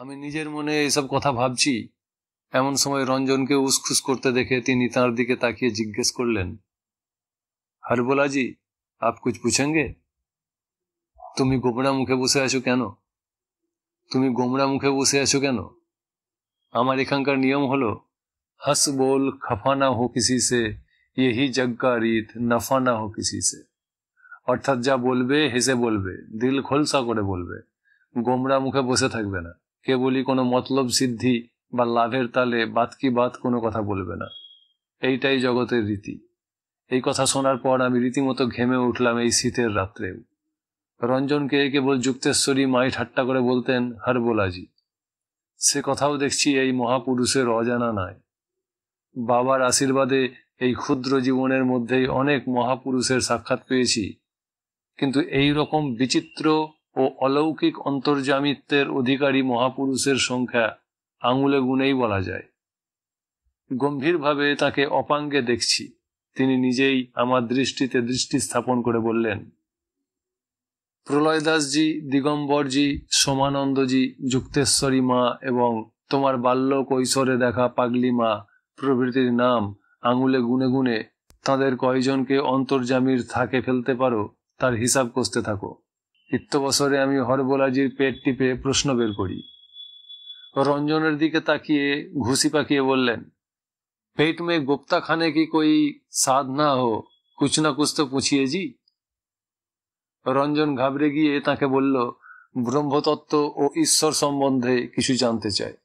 আমি নিজের মনে এসব কথা ভাবছি এমন সময় রঞ্জনকে উসখুস করতে দেখে তিনি তাঁর দিকে তাকিয়ে জিজ্ঞেস করলেন হরবোলাজি আপ কুছ পুছেঙ্গে তুমি গোমড়া মুখে বসে আছো কেন তুমি গোমড়া মুখে বসে আছো কেন আমার এখানকার নিয়ম হলো হস বোল খফা না হো কিসি সে ইহি জগ্গা রীত নফা না হো কিসি সে অর্থাৎ যা বলবে হেসে বলবে দিল খোলসা করে বলবে গোমড়া মুখে বসে থাকবে না কেবলই কোনো মতলব সিদ্ধি বা লাভের তালে বাতকি বাত কোনো কথা বলবে না এইটাই জগতের রীতি এই কথা শোনার পর আমি রীতিমতো ঘেমে উঠলাম এই শীতের রাত্রেও রঞ্জনকে কেবল যুক্তেশ্বরী মাই ঠাট্টা করে বলতেন হরবোলাজি সে কথাও দেখছি এই মহাপুরুষের অজানা নয় বাবার আশীর্বাদে এই ক্ষুদ্র জীবনের মধ্যেই অনেক মহাপুরুষের সাক্ষাৎ পেয়েছি কিন্তু এই রকম বিচিত্র ও অলৌকিক অন্তর্জামিত্বের অধিকারী মহাপুরুষের সংখ্যা আঙুলে গুনেই বলা যায় গম্ভীরভাবে তাকে অপাঙ্গে দেখছি তিনি নিজেই আমার দৃষ্টিতে দৃষ্টি স্থাপন করে বললেন প্রলয় দাসজি দিগম্বরজি সোমানন্দজি যুক্তেশ্বরী মা এবং তোমার বাল্য কৈশোরে দেখা পাগলি মা প্রভৃতির নাম আঙুলে গুনে গুনে তাদের কয়জনকে অন্তর্জামির থাকে ফেলতে পারো তার হিসাব কষতে থাকো চিত্তবসরে আমি হরবোলাজির পেট টিপে প্রশ্ন বের করি রঞ্জনের দিকে তাকিয়ে ঘুষি পাকিয়ে বললেন পেট মে গোপ্তা খানে কি কই সাধ না হো কুছ না কুছ তো পুছিয়ে জি রঞ্জন ঘাবড়ে গিয়ে তাকে বলল ব্রহ্মতত্ত্ব ও ঈশ্বর সম্বন্ধে কিছু জানতে চায়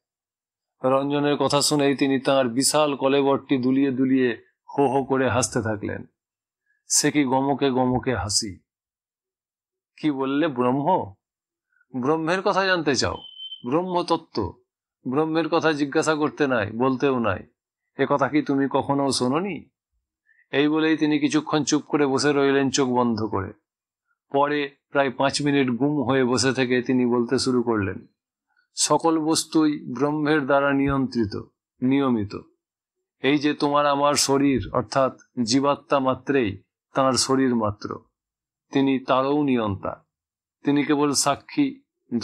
রঞ্জনের কথা শুনেই তিনি তাঁর বিশাল কলেবরটি দুলিয়ে দুলিয়ে হো হো করে হাসতে থাকলেন সে কি গমকে গমকে হাসি কি বললে ব্রহ্ম ব্রহ্মের কথা জানতে চাও ব্রহ্ম তত্ত্ব ব্রহ্মের কথা জিজ্ঞাসা করতে নাই বলতেও নাই এ কথা কি তুমি কখনো শোনি এই বলেই তিনি কিছুক্ষণ চুপ করে বসে রইলেন চোখ বন্ধ করে পরে প্রায় পাঁচ মিনিট গুম হয়ে বসে থেকে তিনি বলতে শুরু করলেন সকল বস্তুই ব্রহ্মের দ্বারা নিয়ন্ত্রিত নিয়মিত এই যে তোমার আমার শরীর অর্থাৎ জীবাত্মা মাত্রেই তাঁর শরীর মাত্র তিনি তারও নিয়ন্তা তিনি কেবল সাক্ষী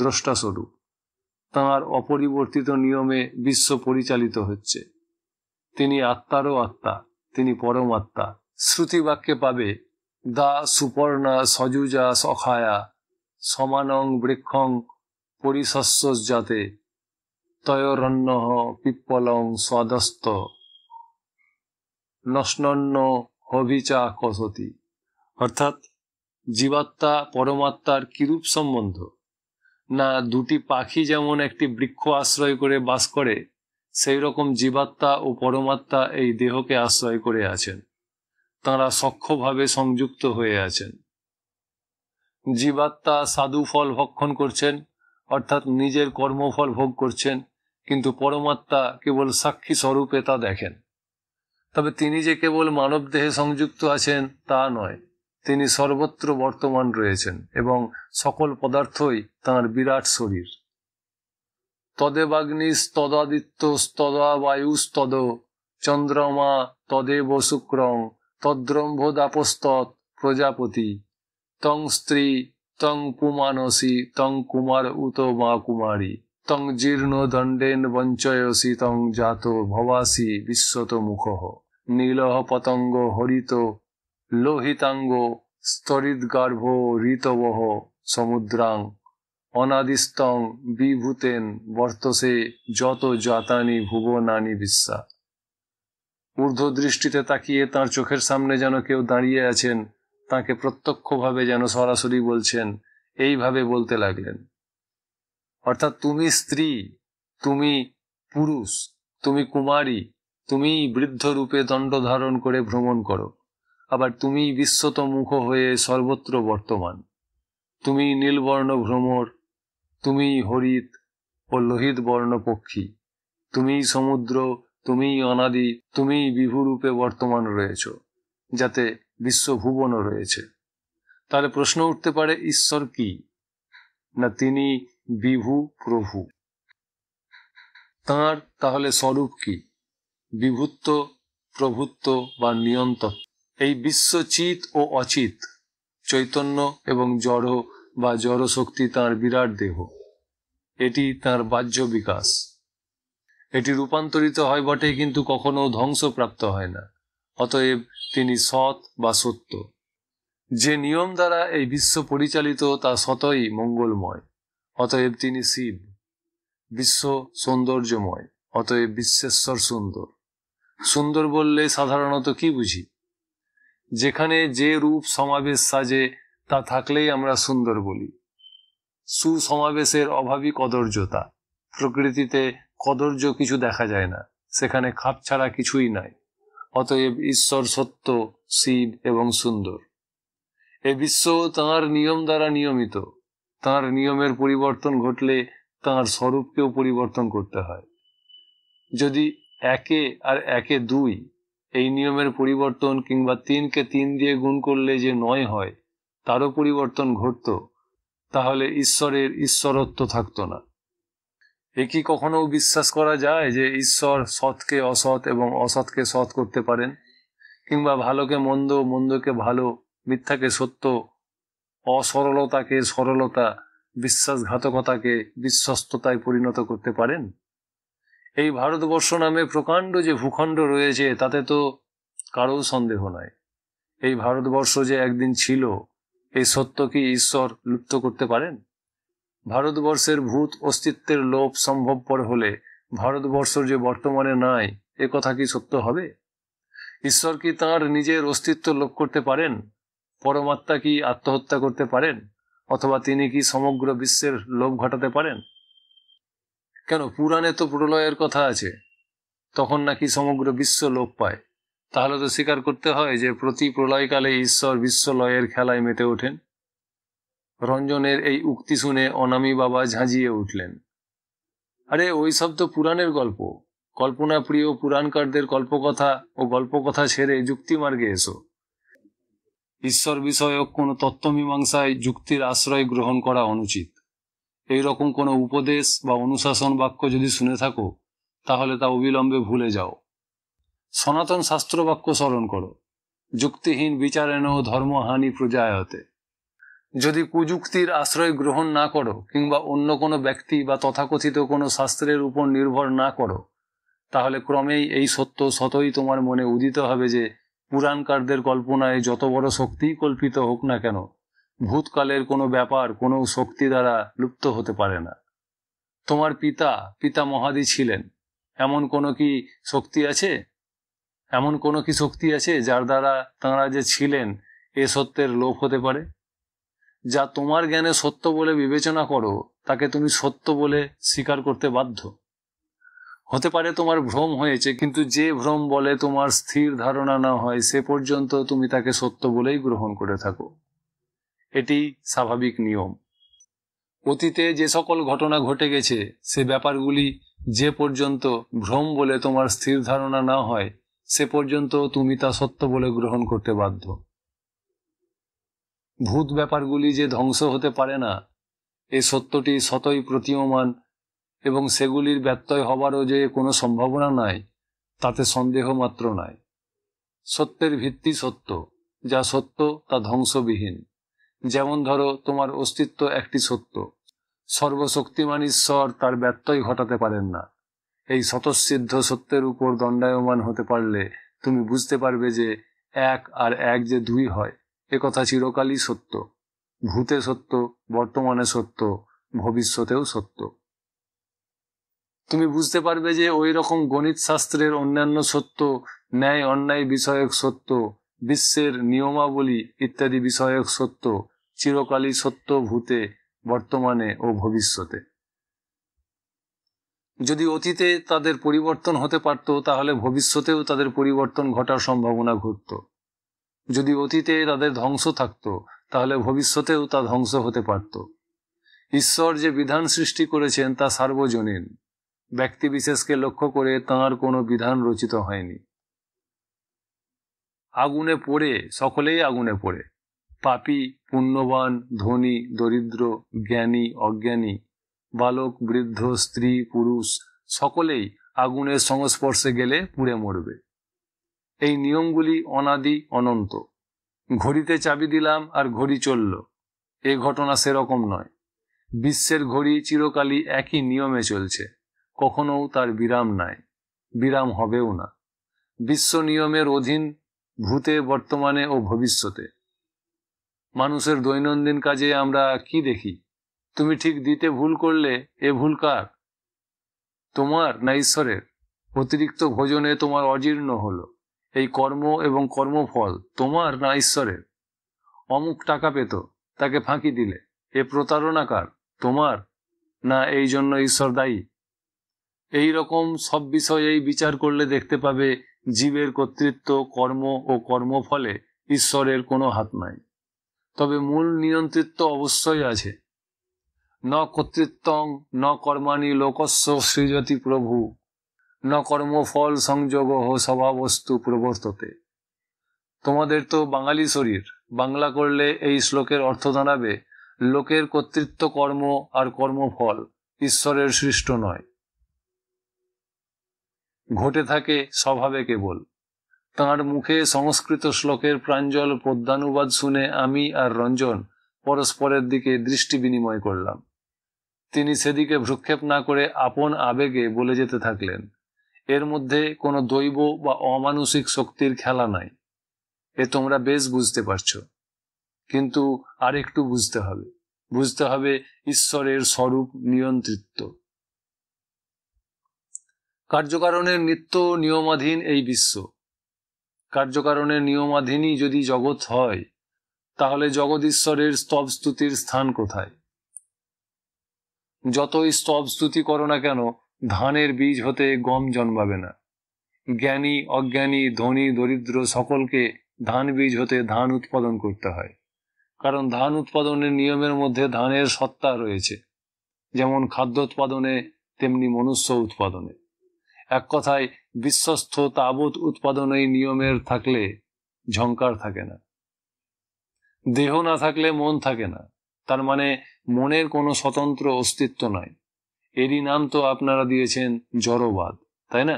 দ্রষ্টাস্বরূপ তাঁর অপরিবর্তিত নিয়মে বিশ্ব পরিচালিত হচ্ছে তিনি আত্মারও আত্মা তিনি পরমাত্মা বাক্যে পাবে দা সুপর্ণা সজুজা সখায়া সমানং বৃক্ষং পরিশস্য জাতে তয়রণ্য পিপ্পলং স্বাদস্ত নস্নন্য হবিচা কসতি অর্থাৎ জীবাত্মা পরমাত্মার কিরূপ সম্বন্ধ না দুটি পাখি যেমন একটি বৃক্ষ আশ্রয় করে বাস করে সেই রকম জীবাত্মা ও পরমাত্মা এই দেহকে আশ্রয় করে আছেন তাঁরা সক্ষভাবে সংযুক্ত হয়ে আছেন জীবাত্মা সাধু ফল ভক্ষণ করছেন অর্থাৎ নিজের কর্মফল ভোগ করছেন কিন্তু পরমাত্মা কেবল সাক্ষী স্বরূপে তা দেখেন তবে তিনি যে কেবল মানব দেহে সংযুক্ত আছেন তা নয় তিনি সর্বত্র বর্তমান রয়েছেন এবং সকল পদার্থই তাঁর বিরাট শরীর তদেবাগ্নি তদাদিত্য তদাবায়ুস তদ চন্দ্রমা তদেব শুক্রং তদ্রম্ভদাপস্তৎ প্রজাপতি তং স্ত্রী তং পুমানসি তং কুমার উত মা কুমারী তং জীর্ণ দণ্ডেন বঞ্চয়সি তং জাত ভবাসি বিশ্বত মুখ নীলহ পতঙ্গ হরিত লোহিতাঙ্গ গর্ভ ঋতবহ সমুদ্রাং অনাদিস্তং বিভূতেন বর্তসে যত জাতানি ভুবনানি বিশ্বা ঊর্ধ্ব দৃষ্টিতে তাকিয়ে তার চোখের সামনে যেন কেউ দাঁড়িয়ে আছেন তাকে প্রত্যক্ষভাবে যেন সরাসরি বলছেন এইভাবে বলতে লাগলেন অর্থাৎ তুমি স্ত্রী তুমি পুরুষ তুমি কুমারী তুমি বৃদ্ধ রূপে দণ্ড ধারণ করে ভ্রমণ করো আবার বিশ্বত মুখ হয়ে সর্বত্র বর্তমান তুমি নীলবর্ণ ভ্রমর তুমি হরিত ও লোহিত বর্ণ পক্ষী তুমি সমুদ্র তুমি অনাদি তুমি বিভুরূপে বর্তমান রয়েছ যাতে বিশ্ব ভুবন রয়েছে তাহলে প্রশ্ন উঠতে পারে ঈশ্বর কি না তিনি বিভু প্রভু তাঁর তাহলে স্বরূপ কি বিভুত্ব প্রভুত্ব বা নিয়ন্তত্ব এই বিশ্বচিত ও অচিত চৈতন্য এবং জড় বা জড়শক্তি তার বিরাট দেহ এটি তার বাহ্য বিকাশ এটি রূপান্তরিত হয় বটে কিন্তু কখনো ধ্বংসপ্রাপ্ত হয় না অতএব তিনি সৎ বা সত্য যে নিয়ম দ্বারা এই বিশ্ব পরিচালিত তা সতই মঙ্গলময় অতএব তিনি শিব বিশ্ব সৌন্দর্যময় অতএব বিশ্বেশ্বর সুন্দর সুন্দর বললে সাধারণত কি বুঝি যেখানে যে রূপ সমাবেশ সাজে তা থাকলেই আমরা সুন্দর বলি সুসমাবেশের অভাবই কদর্যতা প্রকৃতিতে কদর্য কিছু দেখা যায় না সেখানে খাপ ছাড়া কিছুই নাই অতএব ঈশ্বর সত্য শিব এবং সুন্দর এ বিশ্ব তাঁর নিয়ম দ্বারা নিয়মিত তাঁর নিয়মের পরিবর্তন ঘটলে তাঁর স্বরূপকেও পরিবর্তন করতে হয় যদি একে আর একে দুই এই নিয়মের পরিবর্তন কিংবা তিনকে তিন দিয়ে গুণ করলে যে নয় হয় তারও পরিবর্তন ঘটত তাহলে ঈশ্বরের ঈশ্বরত্ব থাকত না এ কি কখনো বিশ্বাস করা যায় যে ঈশ্বর সৎকে অসৎ এবং অসৎকে সৎ করতে পারেন কিংবা ভালোকে মন্দ মন্দকে ভালো মিথ্যাকে সত্য অসরলতাকে সরলতা বিশ্বাসঘাতকতাকে বিশ্বস্ততায় পরিণত করতে পারেন এই ভারতবর্ষ নামে প্রকাণ্ড যে ভূখণ্ড রয়েছে তাতে তো কারো সন্দেহ নাই এই ভারতবর্ষ যে একদিন ছিল এই সত্য কি ঈশ্বর লুপ্ত করতে পারেন ভারতবর্ষের ভূত অস্তিত্বের লোপ সম্ভবপর হলে ভারতবর্ষ যে বর্তমানে নাই এ কথা কি সত্য হবে ঈশ্বর কি তার নিজের অস্তিত্ব লোপ করতে পারেন পরমাত্মা কি আত্মহত্যা করতে পারেন অথবা তিনি কি সমগ্র বিশ্বের লোভ ঘটাতে পারেন কেন পুরাণে তো প্রলয়ের কথা আছে তখন নাকি সমগ্র বিশ্ব লোপ পায় তাহলে তো স্বীকার করতে হয় যে প্রতি প্রলয়কালে ঈশ্বর বিশ্বলয়ের খেলায় মেতে ওঠেন রঞ্জনের এই উক্তি শুনে অনামী বাবা ঝাঁঝিয়ে উঠলেন আরে ওই সব তো পুরাণের গল্প কল্পনা প্রিয় পুরাণকারদের কল্পকথা ও গল্পকথা ছেড়ে যুক্তিমার্গে এসো ঈশ্বর বিষয়ক কোনো তত্ত্বমীমাংসায় যুক্তির আশ্রয় গ্রহণ করা অনুচিত এই রকম কোনো উপদেশ বা অনুশাসন বাক্য যদি শুনে থাকো তাহলে তা অবিলম্বে ভুলে যাও সনাতন শাস্ত্র বাক্য স্মরণ করো যুক্তিহীন বিচারেণ ধর্মহানি প্রজায়তে যদি কুযুক্তির আশ্রয় গ্রহণ না করো কিংবা অন্য কোনো ব্যক্তি বা তথাকথিত কোনো শাস্ত্রের উপর নির্ভর না করো তাহলে ক্রমেই এই সত্য সতই তোমার মনে উদিত হবে যে পুরাণকারদের কল্পনায় যত বড় শক্তিই কল্পিত হোক না কেন ভূতকালের কোনো ব্যাপার কোনো শক্তি দ্বারা লুপ্ত হতে পারে না তোমার পিতা পিতা মহাদি ছিলেন এমন কোনো কি শক্তি আছে এমন কোনো কি শক্তি আছে যার দ্বারা তাঁরা যে ছিলেন এ সত্যের লোপ হতে পারে যা তোমার জ্ঞানে সত্য বলে বিবেচনা করো তাকে তুমি সত্য বলে স্বীকার করতে বাধ্য হতে পারে তোমার ভ্রম হয়েছে কিন্তু যে ভ্রম বলে তোমার স্থির ধারণা না হয় সে পর্যন্ত তুমি তাকে সত্য বলেই গ্রহণ করে থাকো এটি স্বাভাবিক নিয়ম অতীতে যে সকল ঘটনা ঘটে গেছে সে ব্যাপারগুলি যে পর্যন্ত ভ্রম বলে তোমার স্থির ধারণা না হয় সে পর্যন্ত তুমি তা সত্য বলে গ্রহণ করতে বাধ্য ভূত ব্যাপারগুলি যে ধ্বংস হতে পারে না এ সত্যটি সতই প্রতীয়মান এবং সেগুলির ব্যত্যয় হবারও যে কোনো সম্ভাবনা নাই তাতে সন্দেহ মাত্র নাই সত্যের ভিত্তি সত্য যা সত্য তা ধ্বংসবিহীন যেমন ধরো তোমার অস্তিত্ব একটি সত্য সর্বশক্তিমান ঈশ্বর তার ব্যত্যয় ঘটাতে পারেন না এই স্বতঃসিদ্ধ সত্যের উপর দণ্ডায়মান হতে পারলে তুমি বুঝতে পারবে যে এক আর এক যে দুই হয় একথা চিরকালই সত্য ভূতে সত্য বর্তমানে সত্য ভবিষ্যতেও সত্য তুমি বুঝতে পারবে যে ওই রকম গণিত শাস্ত্রের অন্যান্য সত্য ন্যায় অন্যায় বিষয়ক সত্য বিশ্বের নিয়মাবলী ইত্যাদি বিষয়ক সত্য চিরকালই সত্য ভূতে বর্তমানে ও ভবিষ্যতে যদি অতীতে তাদের পরিবর্তন হতে পারত তাহলে ভবিষ্যতেও তাদের পরিবর্তন ঘটার সম্ভাবনা ঘটত যদি অতীতে তাদের ধ্বংস থাকত তাহলে ভবিষ্যতেও তা ধ্বংস হতে পারত ঈশ্বর যে বিধান সৃষ্টি করেছেন তা সার্বজনীন ব্যক্তি বিশেষকে লক্ষ্য করে তাঁর কোনো বিধান রচিত হয়নি আগুনে পড়ে সকলেই আগুনে পড়ে পাপি পুণ্যবান ধনী দরিদ্র জ্ঞানী অজ্ঞানী বালক বৃদ্ধ স্ত্রী পুরুষ সকলেই আগুনের সংস্পর্শে গেলে পুড়ে মরবে এই নিয়মগুলি অনাদি অনন্ত ঘড়িতে চাবি দিলাম আর ঘড়ি চলল এ ঘটনা সেরকম নয় বিশ্বের ঘড়ি চিরকালই একই নিয়মে চলছে কখনো তার বিরাম নাই বিরাম হবেও না বিশ্ব নিয়মের অধীন ভূতে বর্তমানে ও ভবিষ্যতে মানুষের দৈনন্দিন কাজে আমরা কি দেখি তুমি ঠিক দিতে ভুল করলে এ ভুল কার তোমার না ঈশ্বরের অতিরিক্ত ভোজনে তোমার অজীর্ণ হলো এই কর্ম এবং কর্মফল তোমার না ঈশ্বরের অমুক টাকা পেত তাকে ফাঁকি দিলে এ প্রতারণাকার তোমার না এই জন্য ঈশ্বর দায়ী এই রকম সব বিষয়েই বিচার করলে দেখতে পাবে জীবের কর্তৃত্ব কর্ম ও কর্মফলে ঈশ্বরের কোনো হাত নাই তবে মূল নিয়ন্ত্রিত অবশ্যই আছে ন কর্তৃত্বং ন কর্মাণী লোকস্ব সৃজতি প্রভু ন কর্মফল সংযোগ স্বভাবস্তু প্রবর্ততে তোমাদের তো বাঙালি শরীর বাংলা করলে এই শ্লোকের অর্থ দাঁড়াবে লোকের কর্তৃত্ব কর্ম আর কর্মফল ঈশ্বরের সৃষ্ট নয় ঘটে থাকে স্বভাবে কেবল তাঁর মুখে সংস্কৃত শ্লোকের প্রাঞ্জল পদ্মানুবাদ শুনে আমি আর রঞ্জন পরস্পরের দিকে দৃষ্টি বিনিময় করলাম তিনি সেদিকে ভ্রুক্ষেপ না করে আপন আবেগে বলে যেতে থাকলেন এর মধ্যে কোনো দৈব বা অমানসিক শক্তির খেলা নাই এ তোমরা বেশ বুঝতে পারছ কিন্তু আরেকটু বুঝতে হবে বুঝতে হবে ঈশ্বরের স্বরূপ নিয়ন্ত্রিত্ব কার্যকারণের নিত্য নিয়মাধীন এই বিশ্ব কার্যকারণের নিয়মাধীনই যদি জগৎ হয় তাহলে জগদীশ্বরের স্তবস্তুতির স্থান কোথায় যতই স্তবস্তুতি করো না কেন ধানের বীজ হতে গম জন্মাবে না জ্ঞানী অজ্ঞানী ধনী দরিদ্র সকলকে ধান বীজ হতে ধান উৎপাদন করতে হয় কারণ ধান উৎপাদনের নিয়মের মধ্যে ধানের সত্তা রয়েছে যেমন খাদ্য উৎপাদনে তেমনি মনুষ্য উৎপাদনে এক কথায় বিশ্বস্ত তাবুত উৎপাদন এই নিয়মের থাকলে ঝঙ্কার থাকে না দেহ না থাকলে মন থাকে না তার মানে মনের কোনো স্বতন্ত্র অস্তিত্ব নাই এরই নাম তো আপনারা দিয়েছেন জড়বাদ তাই না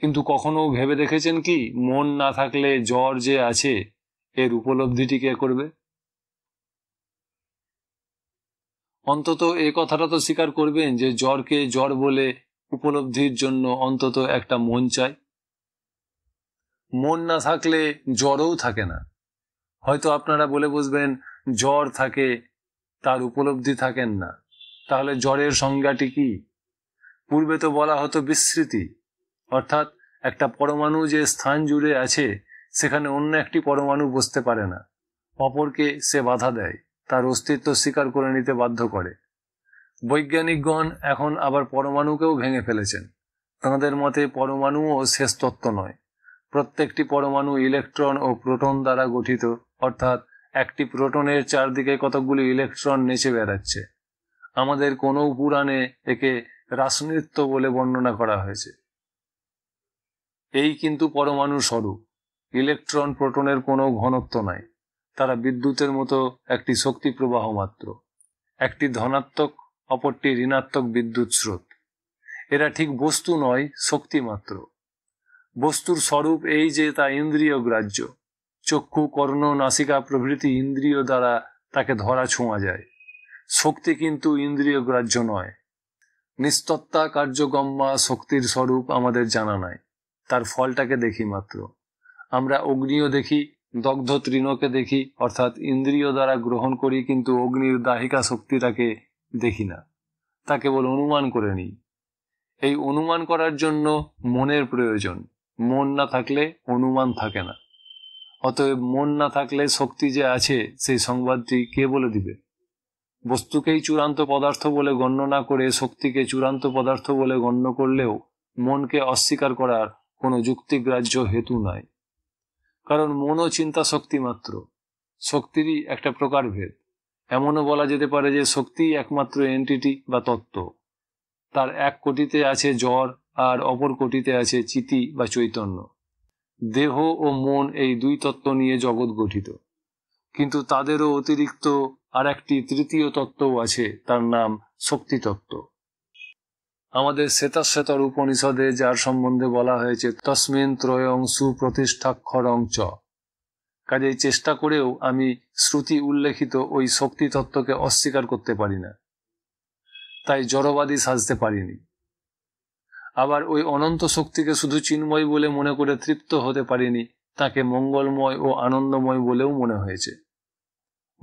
কিন্তু কখনো ভেবে দেখেছেন কি মন না থাকলে জ্বর যে আছে এর উপলব্ধিটি কে করবে অন্তত এ কথাটা তো স্বীকার করবেন যে জ্বরকে জ্বর বলে উপলব্ধির জন্য অন্তত একটা মন চাই মন না থাকলে জ্বরও থাকে না হয়তো আপনারা বলে বুঝবেন জ্বর থাকে তার উপলব্ধি থাকেন না তাহলে জ্বরের সংজ্ঞাটি কি পূর্বে তো বলা হতো বিস্মৃতি অর্থাৎ একটা পরমাণু যে স্থান জুড়ে আছে সেখানে অন্য একটি পরমাণু বসতে পারে না অপরকে সে বাধা দেয় তার অস্তিত্ব স্বীকার করে নিতে বাধ্য করে বৈজ্ঞানিকগণ এখন আবার পরমাণুকেও ভেঙে ফেলেছেন তাঁদের মতে পরমাণুও শেষ তত্ত্ব নয় প্রত্যেকটি পরমাণু ইলেকট্রন ও প্রোটন দ্বারা গঠিত অর্থাৎ একটি প্রোটনের চারদিকে কতকগুলি ইলেকট্রন নেচে বেড়াচ্ছে আমাদের কোনো পুরাণে একে রাসনৃত্য বলে বর্ণনা করা হয়েছে এই কিন্তু পরমাণু স্বরূপ ইলেকট্রন প্রোটনের কোনো ঘনত্ব নাই তারা বিদ্যুতের মতো একটি শক্তি প্রবাহ মাত্র একটি ধনাত্মক অপরটি ঋণাত্মক বিদ্যুৎ স্রোত এরা ঠিক বস্তু নয় শক্তি মাত্র বস্তুর স্বরূপ এই যে তা ইন্দ্রিয় গ্রাহ্য চক্ষু কর্ণ নাসিকা প্রভৃতি ইন্দ্রিয় দ্বারা তাকে ধরা ছোঁয়া যায় শক্তি কিন্তু ইন্দ্রিয় গ্রাহ্য নয় নিস্তত্তা কার্যগম্মা শক্তির স্বরূপ আমাদের জানা নাই তার ফলটাকে দেখি মাত্র আমরা অগ্নিও দেখি দগ্ধ তৃণকে দেখি অর্থাৎ ইন্দ্রিয় দ্বারা গ্রহণ করি কিন্তু অগ্নির দাহিকা শক্তি তাকে দেখি না তা কেবল অনুমান করে নিই এই অনুমান করার জন্য মনের প্রয়োজন মন না থাকলে অনুমান থাকে না অতএব মন না থাকলে শক্তি যে আছে সেই সংবাদটি কে বলে দিবে বস্তুকেই চূড়ান্ত পদার্থ বলে গণ্য না করে শক্তিকে চূড়ান্ত পদার্থ বলে গণ্য করলেও মনকে অস্বীকার করার কোনো যুক্তিগ্রাহ্য হেতু নাই কারণ মনও চিন্তা শক্তি মাত্র শক্তিরই একটা প্রকারভেদ এমনও বলা যেতে পারে যে শক্তি একমাত্র এন্টিটি বা তত্ত্ব তার এক কোটিতে আছে জ্বর আর অপর কোটিতে আছে চিতি বা চৈতন্য দেহ ও মন এই দুই তত্ত্ব নিয়ে জগৎ গঠিত কিন্তু তাদেরও অতিরিক্ত আর একটি তৃতীয় তত্ত্বও আছে তার নাম শক্তি তত্ত্ব আমাদের শ্বেতাশ্বেতর উপনিষদে যার সম্বন্ধে বলা হয়েছে তসমিন ত্রয়ং সুপ্রতিষ্ঠাক্ষরং চ কাজে চেষ্টা করেও আমি শ্রুতি উল্লেখিত ওই শক্তি তত্ত্বকে অস্বীকার করতে পারি না তাই জড়বাদী সাজতে পারিনি আবার ওই অনন্ত শক্তিকে শুধু চিন্ময় বলে মনে করে তৃপ্ত হতে পারিনি তাকে মঙ্গলময় ও আনন্দময় বলেও মনে হয়েছে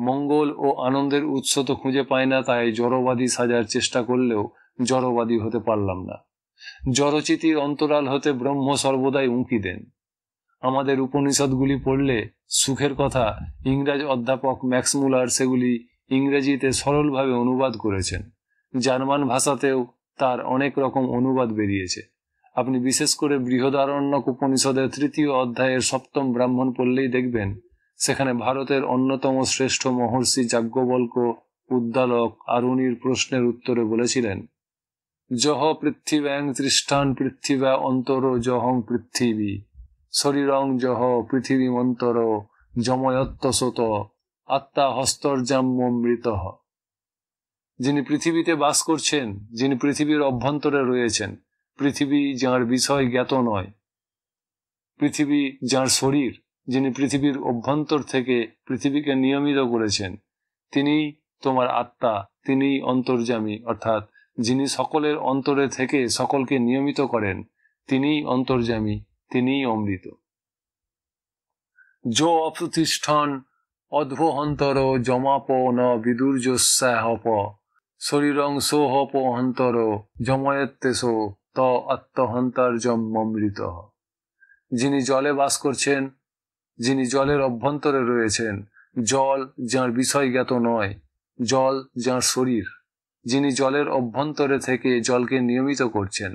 মঙ্গল ও আনন্দের উৎস তো খুঁজে পায় না তাই জড়বাদী সাজার চেষ্টা করলেও জড়বাদী হতে পারলাম না জড়চিতির অন্তরাল হতে ব্রহ্ম সর্বদাই উঁকি দেন আমাদের উপনিষদগুলি পড়লে সুখের কথা ইংরাজ অধ্যাপক ম্যাক্স মুলার সেগুলি ইংরেজিতে সরলভাবে অনুবাদ করেছেন জার্মান ভাষাতেও তার অনেক রকম অনুবাদ বেরিয়েছে আপনি বিশেষ করে বৃহদারণ্যক উপনিষদের তৃতীয় অধ্যায়ের সপ্তম ব্রাহ্মণ পড়লেই দেখবেন সেখানে ভারতের অন্যতম শ্রেষ্ঠ মহর্ষি যাজ্ঞবল্ক উদ্দালক আরুণীর প্রশ্নের উত্তরে বলেছিলেন জহ পৃথিব্যাং তৃষ্ঠান পৃথিব্যা অন্তর জহং পৃথিবী শরীরং জহ পৃথিবী মন্তর যময়ত্তসত আত্মা হস্তর্জাম্যমৃত যিনি পৃথিবীতে বাস করছেন যিনি পৃথিবীর অভ্যন্তরে রয়েছেন পৃথিবী যাঁর বিষয় জ্ঞাত নয় পৃথিবী যাঁর শরীর যিনি পৃথিবীর অভ্যন্তর থেকে পৃথিবীকে নিয়মিত করেছেন তিনি তোমার আত্মা তিনি অন্তর্জামী অর্থাৎ যিনি সকলের অন্তরে থেকে সকলকে নিয়মিত করেন তিনি অন্তর্জামী তিনিই অমৃত যো অপ্রতিষ্ঠান অধ্বহন্তর জমাপ ন বিদুর্যস্যাহপ শরীরং সোহপ অন্তর সো ত আত্মহন্তার্যম অমৃত যিনি জলে বাস করছেন যিনি জলের অভ্যন্তরে রয়েছেন জল যার বিষয় জ্ঞাত নয় জল যার শরীর যিনি জলের অভ্যন্তরে থেকে জলকে নিয়মিত করছেন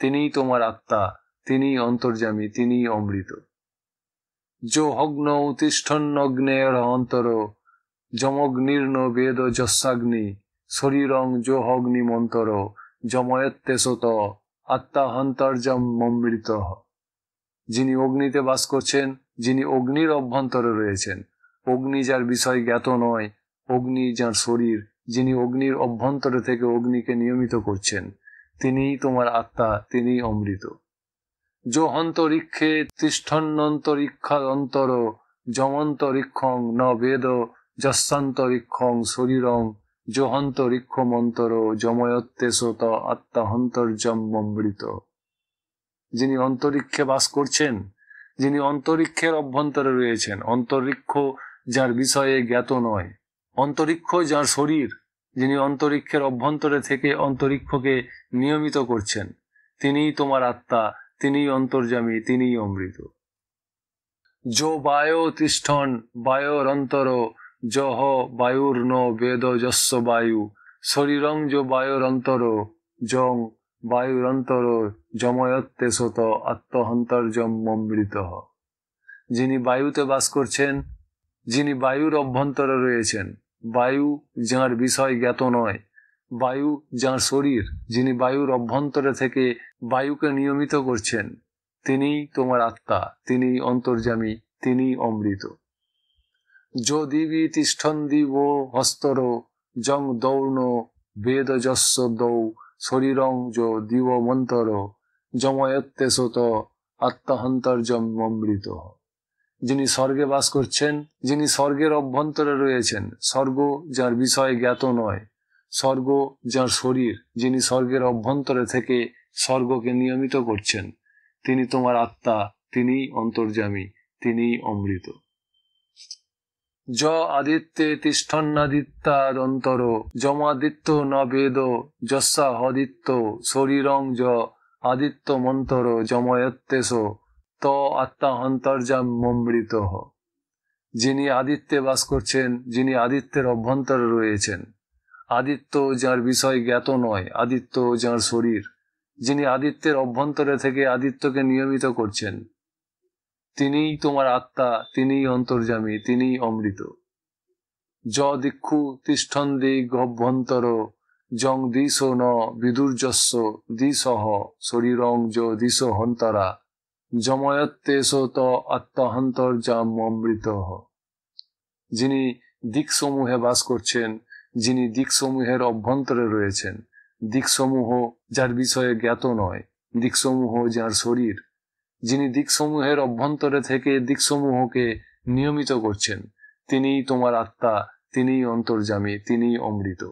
তিনিই তোমার আত্মা তিনি অন্তর্যামী তিনি অমৃত যো হগ্ন অন্তর যমগ্নির্ণ বেদ যস্যাগ্নি শরীরং যো মন্তর যময়ত্তে সত আত্মাহন্তর্যম মমৃত যিনি অগ্নিতে বাস করছেন যিনি অগ্নির অভ্যন্তরে রয়েছেন অগ্নি যার বিষয় জ্ঞাত নয় অগ্নি যার শরীর যিনি অগ্নির অভ্যন্তরে থেকে অগ্নিকে নিয়মিত করছেন তিনিই তোমার আত্মা তিনিই অমৃত যোহন্তরিক্ষে তিষ্ঠন্নন্তরিক্ষান্তর যমন্তরিক্ষং ন বেদ যস্যান্তরিক্ষং শরীরং মন্তর যময়ত্তে সোত আত্মাহন্তর্যমৃত যিনি অন্তরিক্ষে বাস করছেন যিনি অন্তরিক্ষের অভ্যন্তরে রয়েছেন অন্তরিক্ষ যার বিষয়ে জ্ঞাত নয় অন্তরিক্ষ যার শরীর যিনি অন্তরিক্ষের অভ্যন্তরে থেকে অন্তরিক্ষকে নিয়মিত করছেন তিনিই তোমার আত্মা তিনি অন্তর্যামী তিনি অমৃত যো বায়ো তিষ্ঠন বায়োর অন্তর যহ বায়ুর ন বেদ যস্য বায়ু শরীরং যো বায়োর অন্তর জং বায়ুর অন্তর যময়ত্তে সত আত্মহন্তর্যম অমৃত যিনি বায়ুতে বাস করছেন যিনি বায়ুর অভ্যন্তরে রয়েছেন বায়ু যাঁর বিষয় জ্ঞাত নয় বায়ু যার শরীর যিনি বায়ুর অভ্যন্তরে থেকে বায়ুকে নিয়মিত করছেন তিনি তোমার আত্মা তিনি অন্তর্যামী তিনি অমৃত যদি দিবি দিব হস্তর জং দৌর্ণ বেদ দৌ শরীরং যো দিব মন্তর যময়ত্তে সোত অমৃত যিনি স্বর্গে বাস করছেন যিনি স্বর্গের অভ্যন্তরে রয়েছেন স্বর্গ যার বিষয় জ্ঞাত নয় স্বর্গ যার শরীর যিনি স্বর্গের অভ্যন্তরে থেকে স্বর্গকে নিয়মিত করছেন তিনি তোমার আত্মা তিনি অন্তর্যামী তিনি অমৃত য আদিত্যে তিষ্ঠন্নাদিত্যাদন্তর যমাদিত্য ন বেদ যস্যা হদিত্য শরীরং য আদিত্য মন্তর যময়ত্তেস ত আত্মা আত্মাহন্তর্যামৃত যিনি আদিত্যে বাস করছেন যিনি আদিত্যের অভ্যন্তরে রয়েছেন আদিত্য যার বিষয় জ্ঞাত নয় আদিত্য যার শরীর যিনি আদিত্যের অভ্যন্তরে থেকে আদিত্যকে নিয়মিত করছেন তিনিই তোমার আত্মা তিনিই অন্তর্যামী তিনিই অমৃত য দিক্ষু তিষ্ঠন অভ্যন্তর যং দিশ ন বিদুর্যস্ব দিশহ শরীরং য দিশ হন্তরা যময়ত্তেশ ত আত্মহন্তর্যাম অমৃত যিনি দিকসমূহে বাস করছেন যিনি দিকসমূহের অভ্যন্তরে রয়েছেন দিকসমূহ যার বিষয়ে জ্ঞাত নয় দিকসমূহ যার শরীর যিনি দিকসমূহের অভ্যন্তরে থেকে দিকসমূহকে নিয়মিত করছেন তিনিই তোমার আত্মা তিনিই অন্তর্জামী তিনিই অমৃত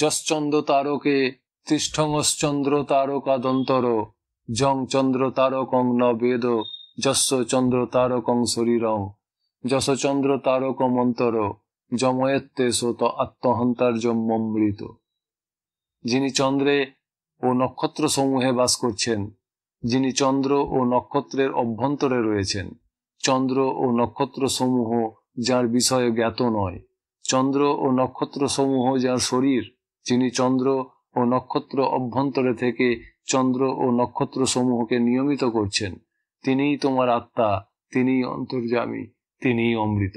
যশ্চন্দ্র তারকে তিষ্ঠংশ্চন্দ্র তারকাদন্তর জং চন্দ্র তারকং ন বেদ যশ চন্দ্র তারকং শরীরং যশচন্দ্র তারকমন্তর যময়েত্তে আত্মহন্তার আত্মহন্তার্যমৃত যিনি চন্দ্রে ও নক্ষত্র সমূহে বাস করছেন যিনি চন্দ্র ও নক্ষত্রের অভ্যন্তরে রয়েছেন চন্দ্র ও নক্ষত্র সমূহ যার বিষয়ে জ্ঞাত নয় চন্দ্র ও নক্ষত্র সমূহ যার শরীর যিনি চন্দ্র ও নক্ষত্র অভ্যন্তরে থেকে চন্দ্র ও নক্ষত্র সমূহকে নিয়মিত করছেন তিনিই তোমার আত্মা তিনিই অন্তর্যামী তিনিই অমৃত